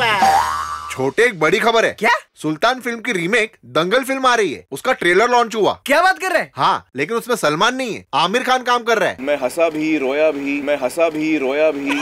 छोटे एक बड़ी खबर है क्या सुल्तान फिल्म की रीमेक दंगल फिल्म आ रही है उसका ट्रेलर लॉन्च हुआ क्या बात कर रहे हैं हाँ लेकिन उसमें सलमान नहीं है आमिर खान काम कर रहा है मैं हंसा भी रोया भी मैं हंसा भी रोया भी